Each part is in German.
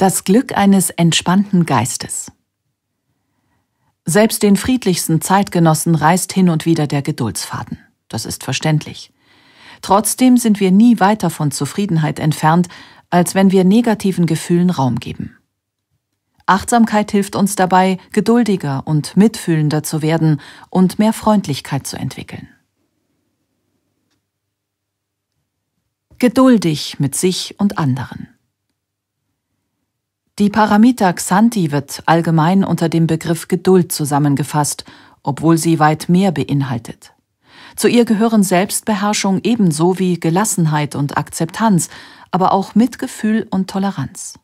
Das Glück eines entspannten Geistes. Selbst den friedlichsten Zeitgenossen reißt hin und wieder der Geduldsfaden. Das ist verständlich. Trotzdem sind wir nie weiter von Zufriedenheit entfernt, als wenn wir negativen Gefühlen Raum geben. Achtsamkeit hilft uns dabei, geduldiger und mitfühlender zu werden und mehr Freundlichkeit zu entwickeln. Geduldig mit sich und anderen. Die Paramita Xanti wird allgemein unter dem Begriff Geduld zusammengefasst, obwohl sie weit mehr beinhaltet. Zu ihr gehören Selbstbeherrschung ebenso wie Gelassenheit und Akzeptanz, aber auch Mitgefühl und Toleranz.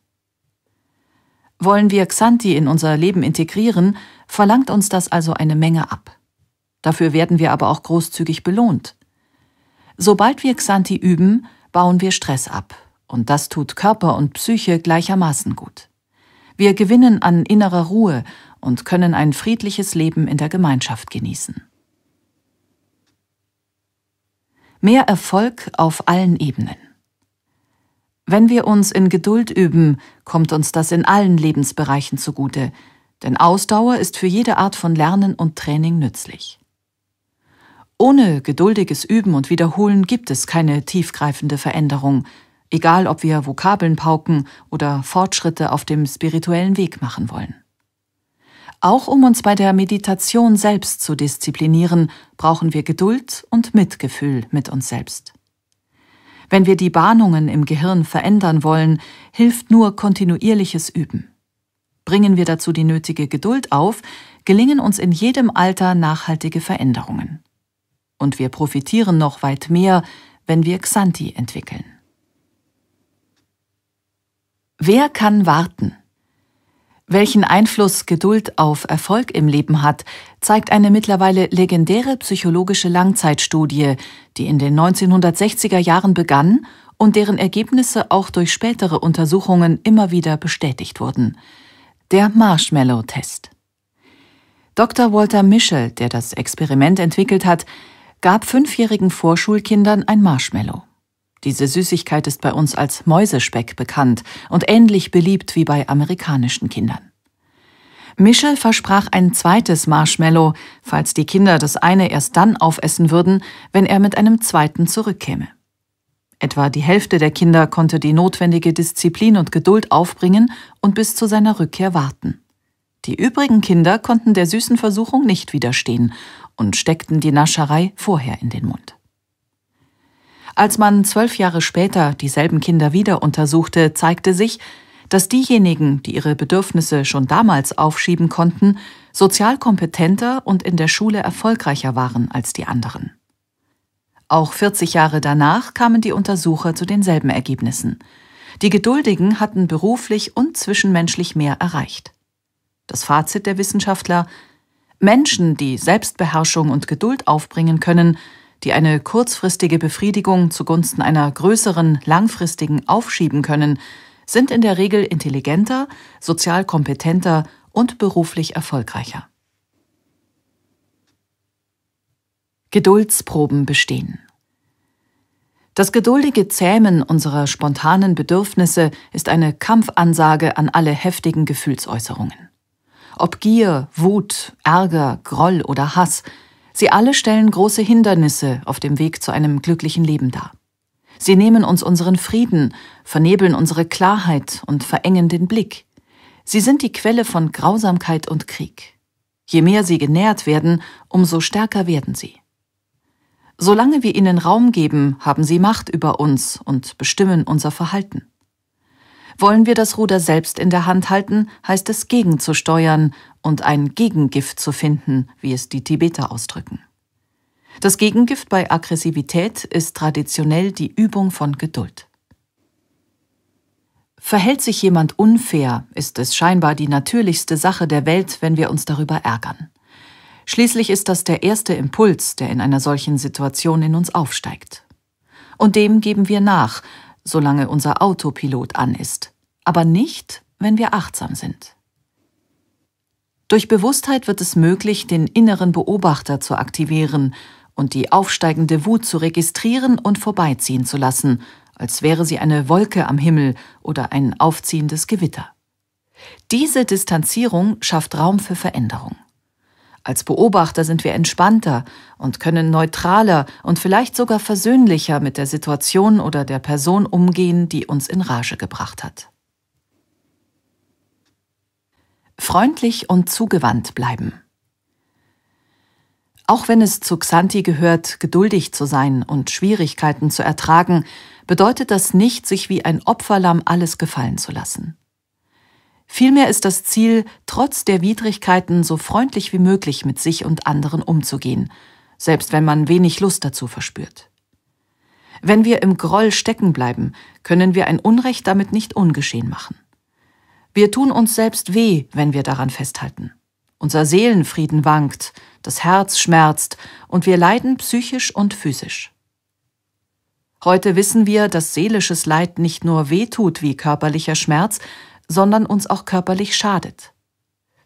Wollen wir Xanti in unser Leben integrieren, verlangt uns das also eine Menge ab. Dafür werden wir aber auch großzügig belohnt. Sobald wir Xanti üben, bauen wir Stress ab, und das tut Körper und Psyche gleichermaßen gut. Wir gewinnen an innerer Ruhe und können ein friedliches Leben in der Gemeinschaft genießen. Mehr Erfolg auf allen Ebenen. Wenn wir uns in Geduld üben, kommt uns das in allen Lebensbereichen zugute, denn Ausdauer ist für jede Art von Lernen und Training nützlich. Ohne geduldiges Üben und Wiederholen gibt es keine tiefgreifende Veränderung, egal ob wir Vokabeln pauken oder Fortschritte auf dem spirituellen Weg machen wollen. Auch um uns bei der Meditation selbst zu disziplinieren, brauchen wir Geduld und Mitgefühl mit uns selbst. Wenn wir die Bahnungen im Gehirn verändern wollen, hilft nur kontinuierliches Üben. Bringen wir dazu die nötige Geduld auf, gelingen uns in jedem Alter nachhaltige Veränderungen. Und wir profitieren noch weit mehr, wenn wir Xanti entwickeln. Wer kann warten? Welchen Einfluss Geduld auf Erfolg im Leben hat, zeigt eine mittlerweile legendäre psychologische Langzeitstudie, die in den 1960er Jahren begann und deren Ergebnisse auch durch spätere Untersuchungen immer wieder bestätigt wurden. Der Marshmallow-Test. Dr. Walter Mischel, der das Experiment entwickelt hat, gab fünfjährigen Vorschulkindern ein Marshmallow. Diese Süßigkeit ist bei uns als Mäusespeck bekannt und ähnlich beliebt wie bei amerikanischen Kindern. Michel versprach ein zweites Marshmallow, falls die Kinder das eine erst dann aufessen würden, wenn er mit einem zweiten zurückkäme. Etwa die Hälfte der Kinder konnte die notwendige Disziplin und Geduld aufbringen und bis zu seiner Rückkehr warten. Die übrigen Kinder konnten der süßen Versuchung nicht widerstehen und steckten die Nascherei vorher in den Mund. Als man zwölf Jahre später dieselben Kinder wieder untersuchte, zeigte sich, dass diejenigen, die ihre Bedürfnisse schon damals aufschieben konnten, sozial kompetenter und in der Schule erfolgreicher waren als die anderen. Auch 40 Jahre danach kamen die Untersucher zu denselben Ergebnissen. Die Geduldigen hatten beruflich und zwischenmenschlich mehr erreicht. Das Fazit der Wissenschaftler Menschen, die Selbstbeherrschung und Geduld aufbringen können, die eine kurzfristige Befriedigung zugunsten einer größeren, langfristigen aufschieben können, sind in der Regel intelligenter, sozial kompetenter und beruflich erfolgreicher. Geduldsproben bestehen. Das geduldige Zähmen unserer spontanen Bedürfnisse ist eine Kampfansage an alle heftigen Gefühlsäußerungen. Ob Gier, Wut, Ärger, Groll oder Hass – Sie alle stellen große Hindernisse auf dem Weg zu einem glücklichen Leben dar. Sie nehmen uns unseren Frieden, vernebeln unsere Klarheit und verengen den Blick. Sie sind die Quelle von Grausamkeit und Krieg. Je mehr sie genährt werden, umso stärker werden sie. Solange wir ihnen Raum geben, haben sie Macht über uns und bestimmen unser Verhalten. Wollen wir das Ruder selbst in der Hand halten, heißt es gegenzusteuern und ein Gegengift zu finden, wie es die Tibeter ausdrücken. Das Gegengift bei Aggressivität ist traditionell die Übung von Geduld. Verhält sich jemand unfair, ist es scheinbar die natürlichste Sache der Welt, wenn wir uns darüber ärgern. Schließlich ist das der erste Impuls, der in einer solchen Situation in uns aufsteigt. Und dem geben wir nach, solange unser Autopilot an ist, aber nicht, wenn wir achtsam sind. Durch Bewusstheit wird es möglich, den inneren Beobachter zu aktivieren und die aufsteigende Wut zu registrieren und vorbeiziehen zu lassen, als wäre sie eine Wolke am Himmel oder ein aufziehendes Gewitter. Diese Distanzierung schafft Raum für Veränderung. Als Beobachter sind wir entspannter und können neutraler und vielleicht sogar versöhnlicher mit der Situation oder der Person umgehen, die uns in Rage gebracht hat. Freundlich und zugewandt bleiben. Auch wenn es zu Xanti gehört, geduldig zu sein und Schwierigkeiten zu ertragen, bedeutet das nicht, sich wie ein Opferlamm alles gefallen zu lassen. Vielmehr ist das Ziel, trotz der Widrigkeiten so freundlich wie möglich mit sich und anderen umzugehen, selbst wenn man wenig Lust dazu verspürt. Wenn wir im Groll stecken bleiben, können wir ein Unrecht damit nicht ungeschehen machen. Wir tun uns selbst weh, wenn wir daran festhalten. Unser Seelenfrieden wankt, das Herz schmerzt und wir leiden psychisch und physisch. Heute wissen wir, dass seelisches Leid nicht nur weh tut wie körperlicher Schmerz, sondern uns auch körperlich schadet.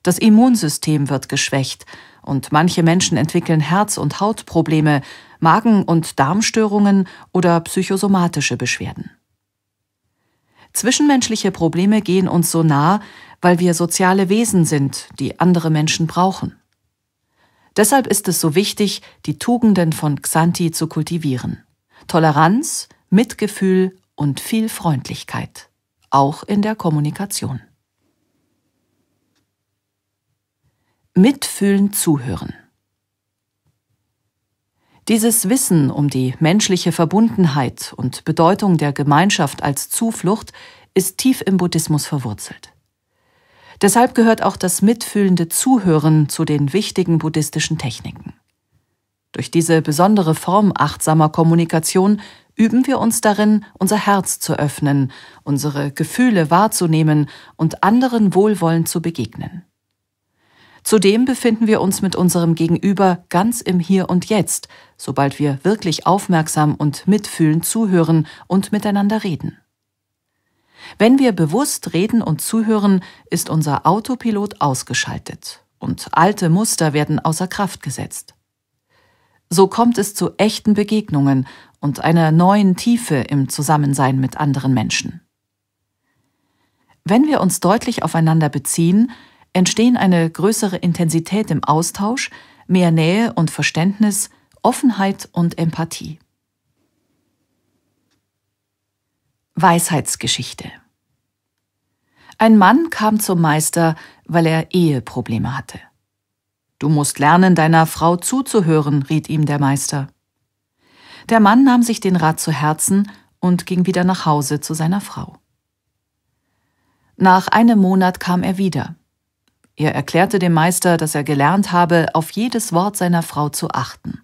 Das Immunsystem wird geschwächt und manche Menschen entwickeln Herz- und Hautprobleme, Magen- und Darmstörungen oder psychosomatische Beschwerden. Zwischenmenschliche Probleme gehen uns so nah, weil wir soziale Wesen sind, die andere Menschen brauchen. Deshalb ist es so wichtig, die Tugenden von Xanti zu kultivieren. Toleranz, Mitgefühl und viel Freundlichkeit auch in der Kommunikation. Mitfühlen, zuhören. Dieses Wissen um die menschliche Verbundenheit und Bedeutung der Gemeinschaft als Zuflucht ist tief im Buddhismus verwurzelt. Deshalb gehört auch das mitfühlende Zuhören zu den wichtigen buddhistischen Techniken. Durch diese besondere Form achtsamer Kommunikation üben wir uns darin, unser Herz zu öffnen, unsere Gefühle wahrzunehmen und anderen wohlwollend zu begegnen. Zudem befinden wir uns mit unserem Gegenüber ganz im Hier und Jetzt, sobald wir wirklich aufmerksam und mitfühlend zuhören und miteinander reden. Wenn wir bewusst reden und zuhören, ist unser Autopilot ausgeschaltet und alte Muster werden außer Kraft gesetzt. So kommt es zu echten Begegnungen und einer neuen Tiefe im Zusammensein mit anderen Menschen. Wenn wir uns deutlich aufeinander beziehen, entstehen eine größere Intensität im Austausch, mehr Nähe und Verständnis, Offenheit und Empathie. Weisheitsgeschichte Ein Mann kam zum Meister, weil er Eheprobleme hatte. Du musst lernen, deiner Frau zuzuhören, riet ihm der Meister. Der Mann nahm sich den Rat zu Herzen und ging wieder nach Hause zu seiner Frau. Nach einem Monat kam er wieder. Er erklärte dem Meister, dass er gelernt habe, auf jedes Wort seiner Frau zu achten.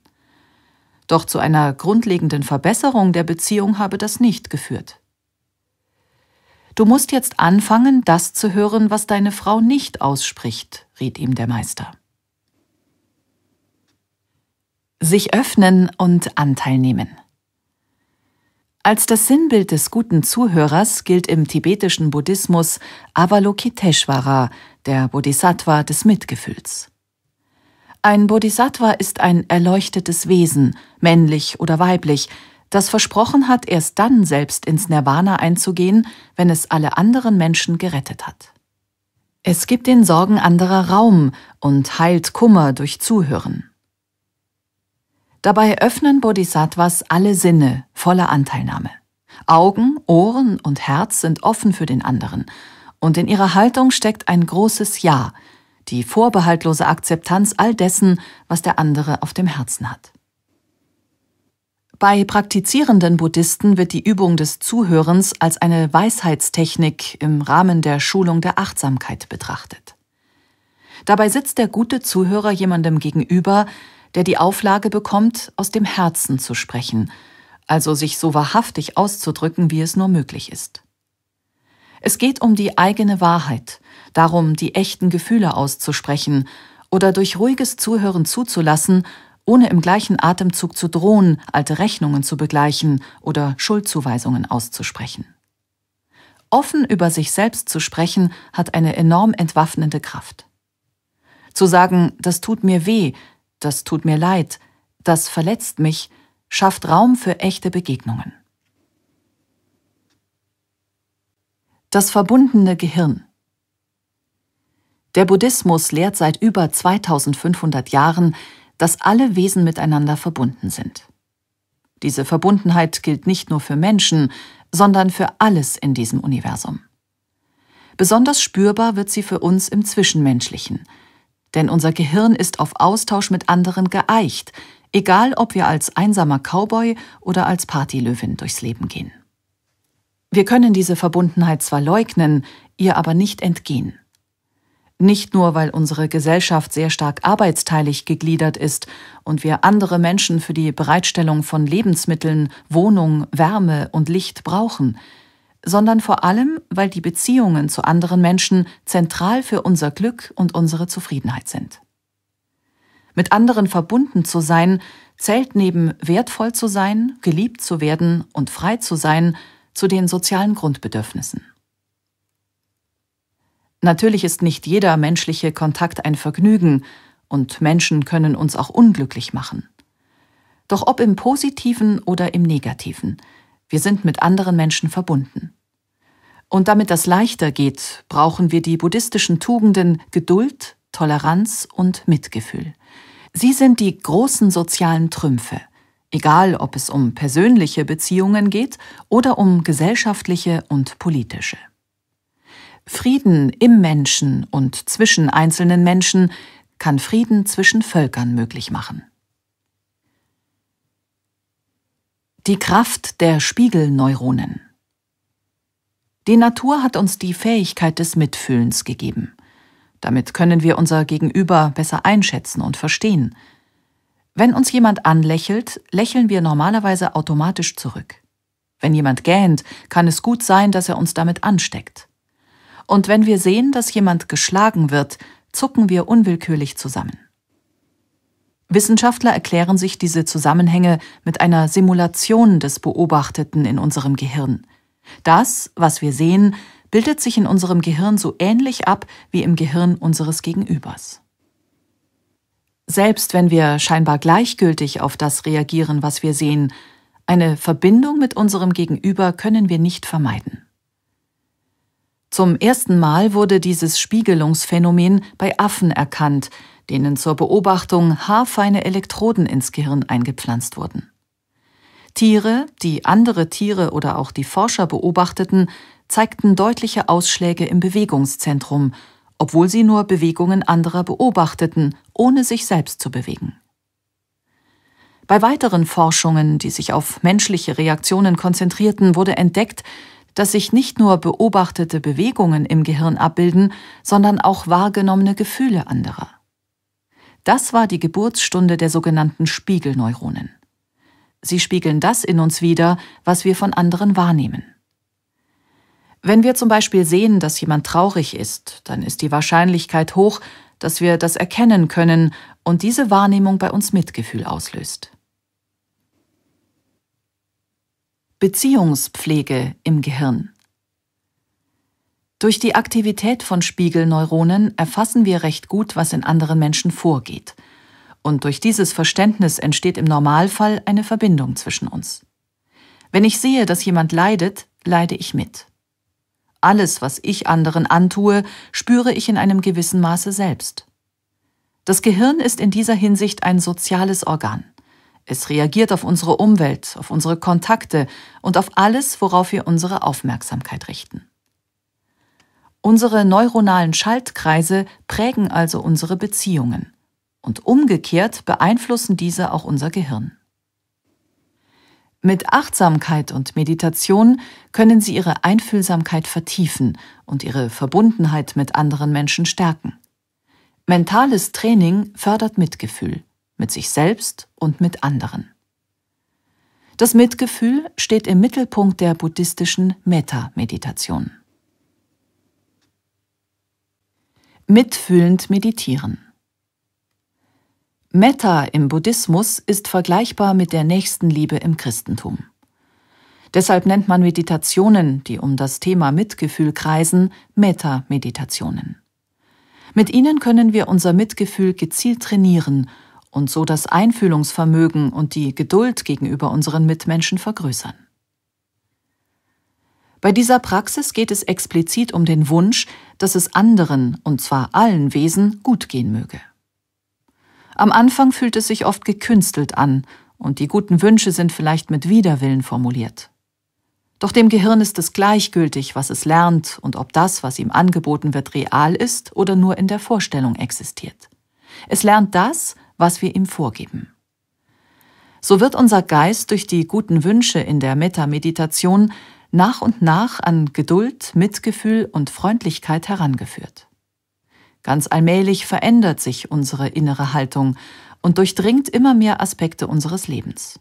Doch zu einer grundlegenden Verbesserung der Beziehung habe das nicht geführt. Du musst jetzt anfangen, das zu hören, was deine Frau nicht ausspricht, riet ihm der Meister sich öffnen und Anteil nehmen. Als das Sinnbild des guten Zuhörers gilt im tibetischen Buddhismus Avalokiteshvara, der Bodhisattva des Mitgefühls. Ein Bodhisattva ist ein erleuchtetes Wesen, männlich oder weiblich, das versprochen hat, erst dann selbst ins Nirvana einzugehen, wenn es alle anderen Menschen gerettet hat. Es gibt den Sorgen anderer Raum und heilt Kummer durch Zuhören. Dabei öffnen Bodhisattvas alle Sinne voller Anteilnahme. Augen, Ohren und Herz sind offen für den anderen. Und in ihrer Haltung steckt ein großes Ja, die vorbehaltlose Akzeptanz all dessen, was der andere auf dem Herzen hat. Bei praktizierenden Buddhisten wird die Übung des Zuhörens als eine Weisheitstechnik im Rahmen der Schulung der Achtsamkeit betrachtet. Dabei sitzt der gute Zuhörer jemandem gegenüber, der die Auflage bekommt, aus dem Herzen zu sprechen, also sich so wahrhaftig auszudrücken, wie es nur möglich ist. Es geht um die eigene Wahrheit, darum, die echten Gefühle auszusprechen oder durch ruhiges Zuhören zuzulassen, ohne im gleichen Atemzug zu drohen, alte Rechnungen zu begleichen oder Schuldzuweisungen auszusprechen. Offen über sich selbst zu sprechen, hat eine enorm entwaffnende Kraft. Zu sagen, das tut mir weh, das tut mir leid, das verletzt mich, schafft Raum für echte Begegnungen. Das verbundene Gehirn. Der Buddhismus lehrt seit über 2500 Jahren, dass alle Wesen miteinander verbunden sind. Diese Verbundenheit gilt nicht nur für Menschen, sondern für alles in diesem Universum. Besonders spürbar wird sie für uns im Zwischenmenschlichen – denn unser Gehirn ist auf Austausch mit anderen geeicht, egal ob wir als einsamer Cowboy oder als Partylöwin durchs Leben gehen. Wir können diese Verbundenheit zwar leugnen, ihr aber nicht entgehen. Nicht nur, weil unsere Gesellschaft sehr stark arbeitsteilig gegliedert ist und wir andere Menschen für die Bereitstellung von Lebensmitteln, Wohnung, Wärme und Licht brauchen, sondern vor allem, weil die Beziehungen zu anderen Menschen zentral für unser Glück und unsere Zufriedenheit sind. Mit anderen verbunden zu sein, zählt neben wertvoll zu sein, geliebt zu werden und frei zu sein zu den sozialen Grundbedürfnissen. Natürlich ist nicht jeder menschliche Kontakt ein Vergnügen, und Menschen können uns auch unglücklich machen. Doch ob im positiven oder im negativen, wir sind mit anderen Menschen verbunden. Und damit das leichter geht, brauchen wir die buddhistischen Tugenden Geduld, Toleranz und Mitgefühl. Sie sind die großen sozialen Trümpfe, egal ob es um persönliche Beziehungen geht oder um gesellschaftliche und politische. Frieden im Menschen und zwischen einzelnen Menschen kann Frieden zwischen Völkern möglich machen. Die Kraft der Spiegelneuronen. Die Natur hat uns die Fähigkeit des Mitfühlens gegeben. Damit können wir unser Gegenüber besser einschätzen und verstehen. Wenn uns jemand anlächelt, lächeln wir normalerweise automatisch zurück. Wenn jemand gähnt, kann es gut sein, dass er uns damit ansteckt. Und wenn wir sehen, dass jemand geschlagen wird, zucken wir unwillkürlich zusammen. Wissenschaftler erklären sich diese Zusammenhänge mit einer Simulation des Beobachteten in unserem Gehirn. Das, was wir sehen, bildet sich in unserem Gehirn so ähnlich ab wie im Gehirn unseres Gegenübers. Selbst wenn wir scheinbar gleichgültig auf das reagieren, was wir sehen, eine Verbindung mit unserem Gegenüber können wir nicht vermeiden. Zum ersten Mal wurde dieses Spiegelungsphänomen bei Affen erkannt, denen zur Beobachtung haarfeine Elektroden ins Gehirn eingepflanzt wurden. Tiere, die andere Tiere oder auch die Forscher beobachteten, zeigten deutliche Ausschläge im Bewegungszentrum, obwohl sie nur Bewegungen anderer beobachteten, ohne sich selbst zu bewegen. Bei weiteren Forschungen, die sich auf menschliche Reaktionen konzentrierten, wurde entdeckt, dass sich nicht nur beobachtete Bewegungen im Gehirn abbilden, sondern auch wahrgenommene Gefühle anderer. Das war die Geburtsstunde der sogenannten Spiegelneuronen. Sie spiegeln das in uns wider, was wir von anderen wahrnehmen. Wenn wir zum Beispiel sehen, dass jemand traurig ist, dann ist die Wahrscheinlichkeit hoch, dass wir das erkennen können und diese Wahrnehmung bei uns Mitgefühl auslöst. Beziehungspflege im Gehirn. Durch die Aktivität von Spiegelneuronen erfassen wir recht gut, was in anderen Menschen vorgeht. Und durch dieses Verständnis entsteht im Normalfall eine Verbindung zwischen uns. Wenn ich sehe, dass jemand leidet, leide ich mit. Alles, was ich anderen antue, spüre ich in einem gewissen Maße selbst. Das Gehirn ist in dieser Hinsicht ein soziales Organ. Es reagiert auf unsere Umwelt, auf unsere Kontakte und auf alles, worauf wir unsere Aufmerksamkeit richten. Unsere neuronalen Schaltkreise prägen also unsere Beziehungen und umgekehrt beeinflussen diese auch unser Gehirn. Mit Achtsamkeit und Meditation können Sie Ihre Einfühlsamkeit vertiefen und Ihre Verbundenheit mit anderen Menschen stärken. Mentales Training fördert Mitgefühl mit sich selbst und mit anderen. Das Mitgefühl steht im Mittelpunkt der buddhistischen Metta-Meditation. Mitfühlend meditieren. Metta im Buddhismus ist vergleichbar mit der Nächstenliebe im Christentum. Deshalb nennt man Meditationen, die um das Thema Mitgefühl kreisen, Metta-Meditationen. Mit ihnen können wir unser Mitgefühl gezielt trainieren und so das Einfühlungsvermögen und die Geduld gegenüber unseren Mitmenschen vergrößern. Bei dieser Praxis geht es explizit um den Wunsch, dass es anderen, und zwar allen Wesen, gut gehen möge. Am Anfang fühlt es sich oft gekünstelt an, und die guten Wünsche sind vielleicht mit Widerwillen formuliert. Doch dem Gehirn ist es gleichgültig, was es lernt und ob das, was ihm angeboten wird, real ist oder nur in der Vorstellung existiert. Es lernt das, was wir ihm vorgeben. So wird unser Geist durch die guten Wünsche in der Metameditation nach und nach an Geduld, Mitgefühl und Freundlichkeit herangeführt. Ganz allmählich verändert sich unsere innere Haltung und durchdringt immer mehr Aspekte unseres Lebens.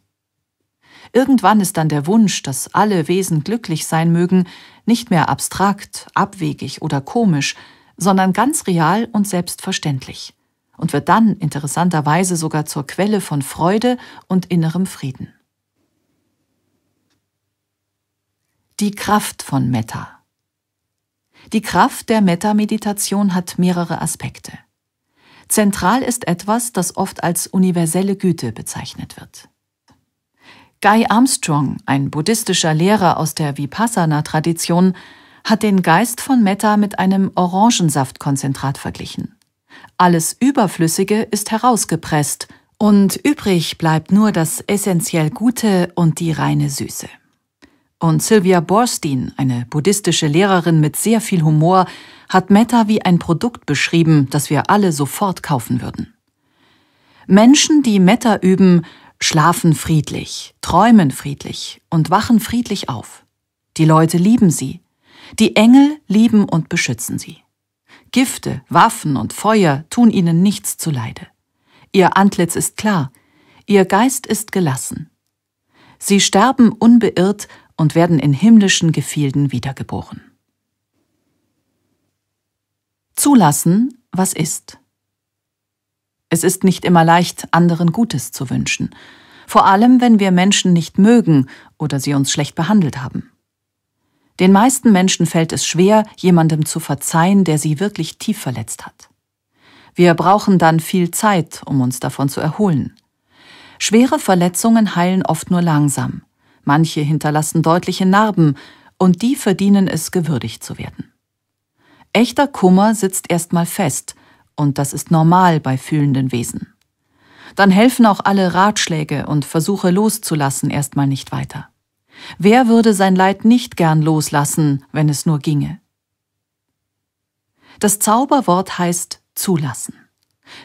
Irgendwann ist dann der Wunsch, dass alle Wesen glücklich sein mögen, nicht mehr abstrakt, abwegig oder komisch, sondern ganz real und selbstverständlich und wird dann interessanterweise sogar zur Quelle von Freude und innerem Frieden. Die Kraft von Metta. Die Kraft der Metta-Meditation hat mehrere Aspekte. Zentral ist etwas, das oft als universelle Güte bezeichnet wird. Guy Armstrong, ein buddhistischer Lehrer aus der Vipassana-Tradition, hat den Geist von Metta mit einem Orangensaftkonzentrat verglichen. Alles Überflüssige ist herausgepresst und übrig bleibt nur das essentiell Gute und die reine Süße. Und Sylvia Borstein, eine buddhistische Lehrerin mit sehr viel Humor, hat Meta wie ein Produkt beschrieben, das wir alle sofort kaufen würden. Menschen, die Meta üben, schlafen friedlich, träumen friedlich und wachen friedlich auf. Die Leute lieben sie. Die Engel lieben und beschützen sie. Gifte, Waffen und Feuer tun ihnen nichts zuleide. Ihr Antlitz ist klar, ihr Geist ist gelassen. Sie sterben unbeirrt und werden in himmlischen Gefilden wiedergeboren. Zulassen, was ist. Es ist nicht immer leicht, anderen Gutes zu wünschen, vor allem wenn wir Menschen nicht mögen oder sie uns schlecht behandelt haben. Den meisten Menschen fällt es schwer, jemandem zu verzeihen, der sie wirklich tief verletzt hat. Wir brauchen dann viel Zeit, um uns davon zu erholen. Schwere Verletzungen heilen oft nur langsam, manche hinterlassen deutliche Narben, und die verdienen es, gewürdigt zu werden. Echter Kummer sitzt erstmal fest, und das ist normal bei fühlenden Wesen. Dann helfen auch alle Ratschläge und Versuche loszulassen erstmal nicht weiter. Wer würde sein Leid nicht gern loslassen, wenn es nur ginge? Das Zauberwort heißt zulassen.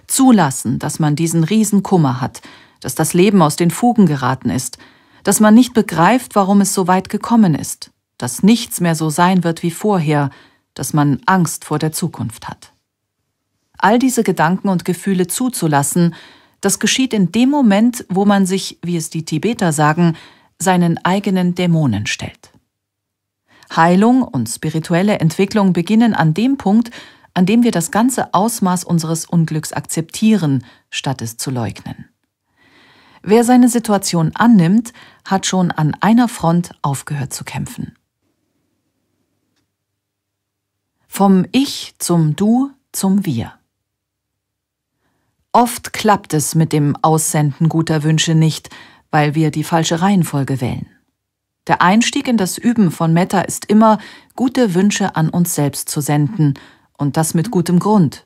Zulassen, dass man diesen Riesenkummer hat, dass das Leben aus den Fugen geraten ist, dass man nicht begreift, warum es so weit gekommen ist, dass nichts mehr so sein wird wie vorher, dass man Angst vor der Zukunft hat. All diese Gedanken und Gefühle zuzulassen, das geschieht in dem Moment, wo man sich, wie es die Tibeter sagen, seinen eigenen Dämonen stellt. Heilung und spirituelle Entwicklung beginnen an dem Punkt, an dem wir das ganze Ausmaß unseres Unglücks akzeptieren, statt es zu leugnen. Wer seine Situation annimmt, hat schon an einer Front aufgehört zu kämpfen. Vom Ich zum Du zum Wir. Oft klappt es mit dem Aussenden guter Wünsche nicht, weil wir die falsche Reihenfolge wählen. Der Einstieg in das Üben von Metta ist immer, gute Wünsche an uns selbst zu senden, und das mit gutem Grund.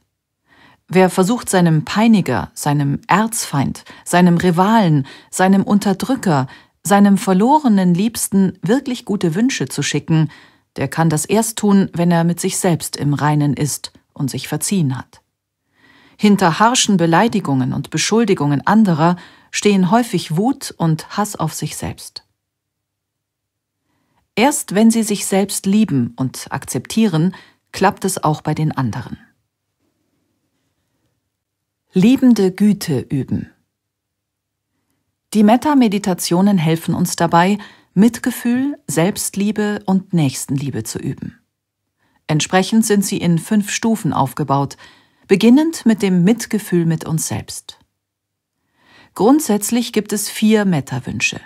Wer versucht seinem Peiniger, seinem Erzfeind, seinem Rivalen, seinem Unterdrücker, seinem verlorenen Liebsten wirklich gute Wünsche zu schicken, der kann das erst tun, wenn er mit sich selbst im Reinen ist und sich verziehen hat. Hinter harschen Beleidigungen und Beschuldigungen anderer stehen häufig Wut und Hass auf sich selbst. Erst wenn sie sich selbst lieben und akzeptieren, klappt es auch bei den anderen. Liebende Güte üben. Die Metta-Meditationen helfen uns dabei, Mitgefühl, Selbstliebe und Nächstenliebe zu üben. Entsprechend sind sie in fünf Stufen aufgebaut, beginnend mit dem Mitgefühl mit uns selbst. Grundsätzlich gibt es vier Metta-Wünsche.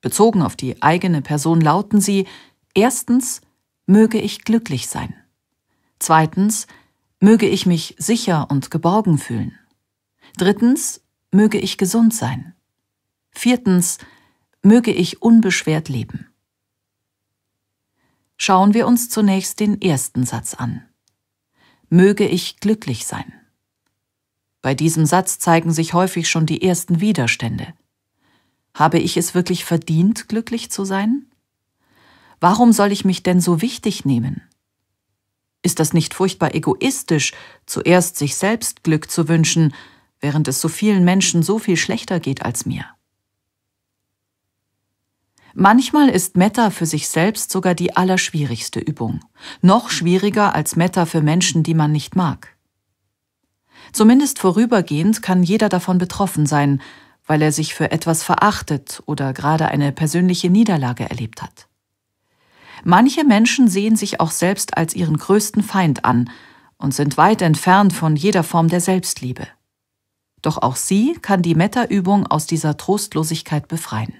Bezogen auf die eigene Person lauten sie erstens, möge ich glücklich sein. Zweitens, möge ich mich sicher und geborgen fühlen. Drittens, möge ich gesund sein. Viertens, möge ich unbeschwert leben. Schauen wir uns zunächst den ersten Satz an. Möge ich glücklich sein. Bei diesem Satz zeigen sich häufig schon die ersten Widerstände. Habe ich es wirklich verdient, glücklich zu sein? Warum soll ich mich denn so wichtig nehmen? Ist das nicht furchtbar egoistisch, zuerst sich selbst Glück zu wünschen, während es so vielen Menschen so viel schlechter geht als mir. Manchmal ist Metta für sich selbst sogar die allerschwierigste Übung, noch schwieriger als Metta für Menschen, die man nicht mag. Zumindest vorübergehend kann jeder davon betroffen sein, weil er sich für etwas verachtet oder gerade eine persönliche Niederlage erlebt hat. Manche Menschen sehen sich auch selbst als ihren größten Feind an und sind weit entfernt von jeder Form der Selbstliebe. Doch auch sie kann die Metta-Übung aus dieser Trostlosigkeit befreien.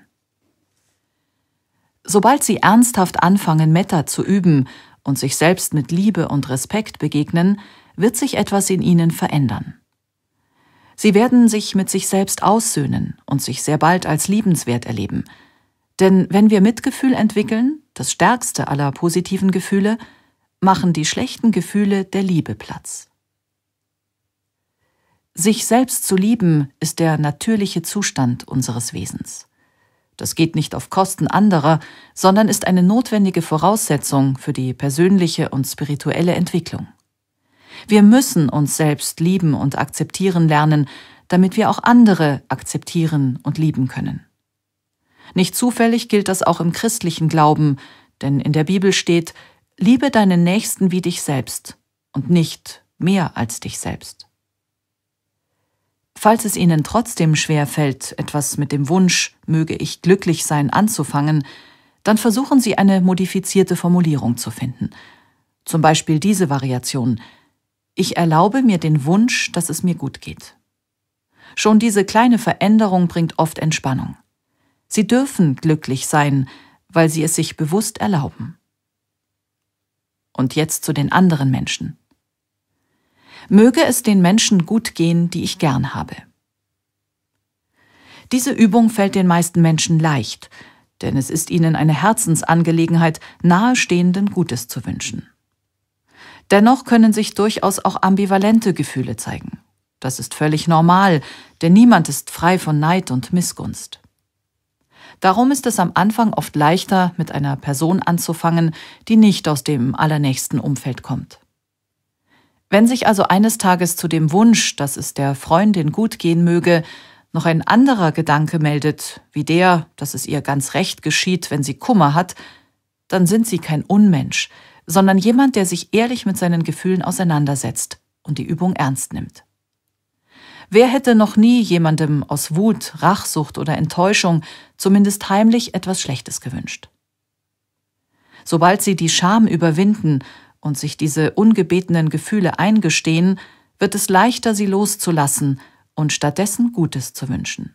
Sobald Sie ernsthaft anfangen, Metta zu üben und sich selbst mit Liebe und Respekt begegnen, wird sich etwas in Ihnen verändern. Sie werden sich mit sich selbst aussöhnen und sich sehr bald als liebenswert erleben. Denn wenn wir Mitgefühl entwickeln, das stärkste aller positiven Gefühle, machen die schlechten Gefühle der Liebe Platz. Sich selbst zu lieben ist der natürliche Zustand unseres Wesens. Das geht nicht auf Kosten anderer, sondern ist eine notwendige Voraussetzung für die persönliche und spirituelle Entwicklung. Wir müssen uns selbst lieben und akzeptieren lernen, damit wir auch andere akzeptieren und lieben können. Nicht zufällig gilt das auch im christlichen Glauben, denn in der Bibel steht, Liebe deinen Nächsten wie dich selbst und nicht mehr als dich selbst. Falls es Ihnen trotzdem schwer fällt, etwas mit dem Wunsch, möge ich glücklich sein, anzufangen, dann versuchen Sie eine modifizierte Formulierung zu finden. Zum Beispiel diese Variation Ich erlaube mir den Wunsch, dass es mir gut geht. Schon diese kleine Veränderung bringt oft Entspannung. Sie dürfen glücklich sein, weil sie es sich bewusst erlauben. Und jetzt zu den anderen Menschen. Möge es den Menschen gut gehen, die ich gern habe. Diese Übung fällt den meisten Menschen leicht, denn es ist ihnen eine Herzensangelegenheit, nahestehenden Gutes zu wünschen. Dennoch können sich durchaus auch ambivalente Gefühle zeigen. Das ist völlig normal, denn niemand ist frei von Neid und Missgunst. Darum ist es am Anfang oft leichter, mit einer Person anzufangen, die nicht aus dem allernächsten Umfeld kommt. Wenn sich also eines Tages zu dem Wunsch, dass es der Freundin gut gehen möge, noch ein anderer Gedanke meldet, wie der, dass es ihr ganz recht geschieht, wenn sie Kummer hat, dann sind sie kein Unmensch, sondern jemand, der sich ehrlich mit seinen Gefühlen auseinandersetzt und die Übung ernst nimmt. Wer hätte noch nie jemandem aus Wut, Rachsucht oder Enttäuschung zumindest heimlich etwas Schlechtes gewünscht? Sobald sie die Scham überwinden und sich diese ungebetenen Gefühle eingestehen, wird es leichter, sie loszulassen und stattdessen Gutes zu wünschen.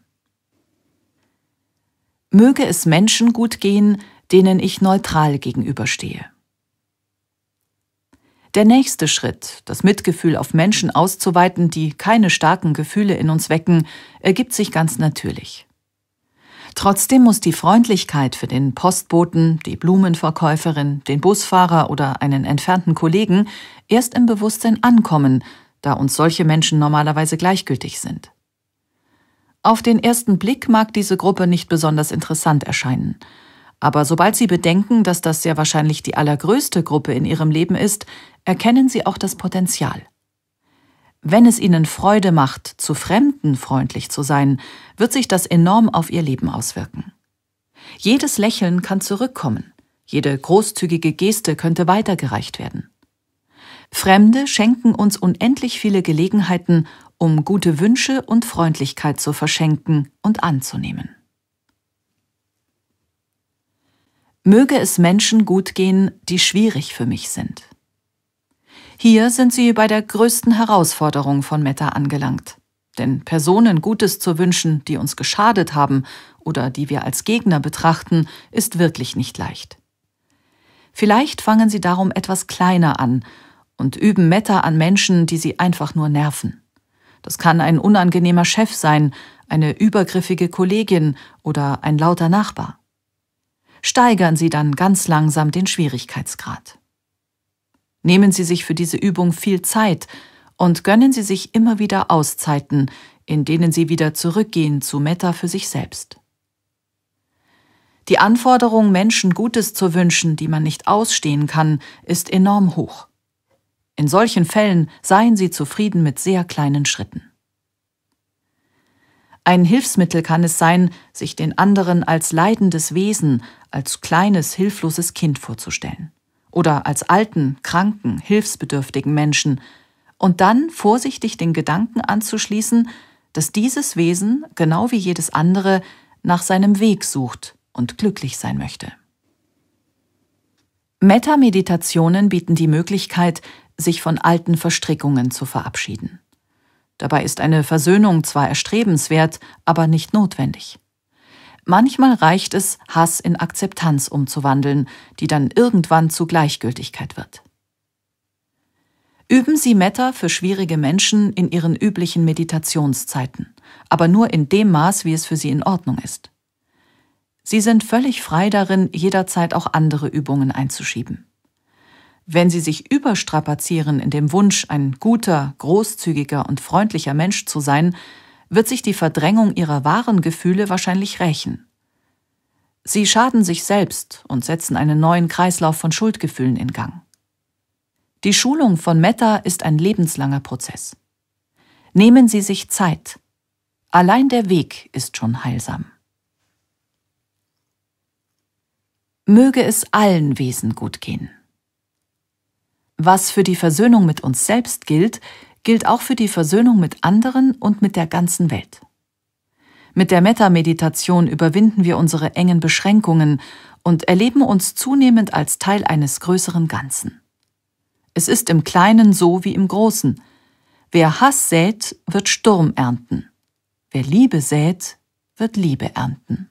Möge es Menschen gut gehen, denen ich neutral gegenüberstehe. Der nächste Schritt, das Mitgefühl auf Menschen auszuweiten, die keine starken Gefühle in uns wecken, ergibt sich ganz natürlich. Trotzdem muss die Freundlichkeit für den Postboten, die Blumenverkäuferin, den Busfahrer oder einen entfernten Kollegen erst im Bewusstsein ankommen, da uns solche Menschen normalerweise gleichgültig sind. Auf den ersten Blick mag diese Gruppe nicht besonders interessant erscheinen. Aber sobald Sie bedenken, dass das sehr wahrscheinlich die allergrößte Gruppe in Ihrem Leben ist, erkennen Sie auch das Potenzial. Wenn es ihnen Freude macht, zu Fremden freundlich zu sein, wird sich das enorm auf ihr Leben auswirken. Jedes Lächeln kann zurückkommen, jede großzügige Geste könnte weitergereicht werden. Fremde schenken uns unendlich viele Gelegenheiten, um gute Wünsche und Freundlichkeit zu verschenken und anzunehmen. Möge es Menschen gut gehen, die schwierig für mich sind. Hier sind sie bei der größten Herausforderung von Meta angelangt. Denn Personen Gutes zu wünschen, die uns geschadet haben oder die wir als Gegner betrachten, ist wirklich nicht leicht. Vielleicht fangen sie darum etwas kleiner an und üben Meta an Menschen, die sie einfach nur nerven. Das kann ein unangenehmer Chef sein, eine übergriffige Kollegin oder ein lauter Nachbar. Steigern Sie dann ganz langsam den Schwierigkeitsgrad. Nehmen Sie sich für diese Übung viel Zeit und gönnen Sie sich immer wieder Auszeiten, in denen Sie wieder zurückgehen zu Metta für sich selbst. Die Anforderung, Menschen Gutes zu wünschen, die man nicht ausstehen kann, ist enorm hoch. In solchen Fällen seien Sie zufrieden mit sehr kleinen Schritten. Ein Hilfsmittel kann es sein, sich den anderen als leidendes Wesen, als kleines, hilfloses Kind vorzustellen oder als alten, kranken, hilfsbedürftigen Menschen und dann vorsichtig den Gedanken anzuschließen, dass dieses Wesen, genau wie jedes andere, nach seinem Weg sucht und glücklich sein möchte. Meta-Meditationen bieten die Möglichkeit, sich von alten Verstrickungen zu verabschieden. Dabei ist eine Versöhnung zwar erstrebenswert, aber nicht notwendig. Manchmal reicht es, Hass in Akzeptanz umzuwandeln, die dann irgendwann zu Gleichgültigkeit wird. Üben Sie Metta für schwierige Menschen in Ihren üblichen Meditationszeiten, aber nur in dem Maß, wie es für Sie in Ordnung ist. Sie sind völlig frei darin, jederzeit auch andere Übungen einzuschieben. Wenn Sie sich überstrapazieren in dem Wunsch, ein guter, großzügiger und freundlicher Mensch zu sein, wird sich die Verdrängung ihrer wahren Gefühle wahrscheinlich rächen. Sie schaden sich selbst und setzen einen neuen Kreislauf von Schuldgefühlen in Gang. Die Schulung von Metta ist ein lebenslanger Prozess. Nehmen Sie sich Zeit. Allein der Weg ist schon heilsam. Möge es allen Wesen gut gehen. Was für die Versöhnung mit uns selbst gilt, gilt auch für die Versöhnung mit anderen und mit der ganzen Welt. Mit der Metameditation überwinden wir unsere engen Beschränkungen und erleben uns zunehmend als Teil eines größeren Ganzen. Es ist im Kleinen so wie im Großen. Wer Hass sät, wird Sturm ernten. Wer Liebe sät, wird Liebe ernten.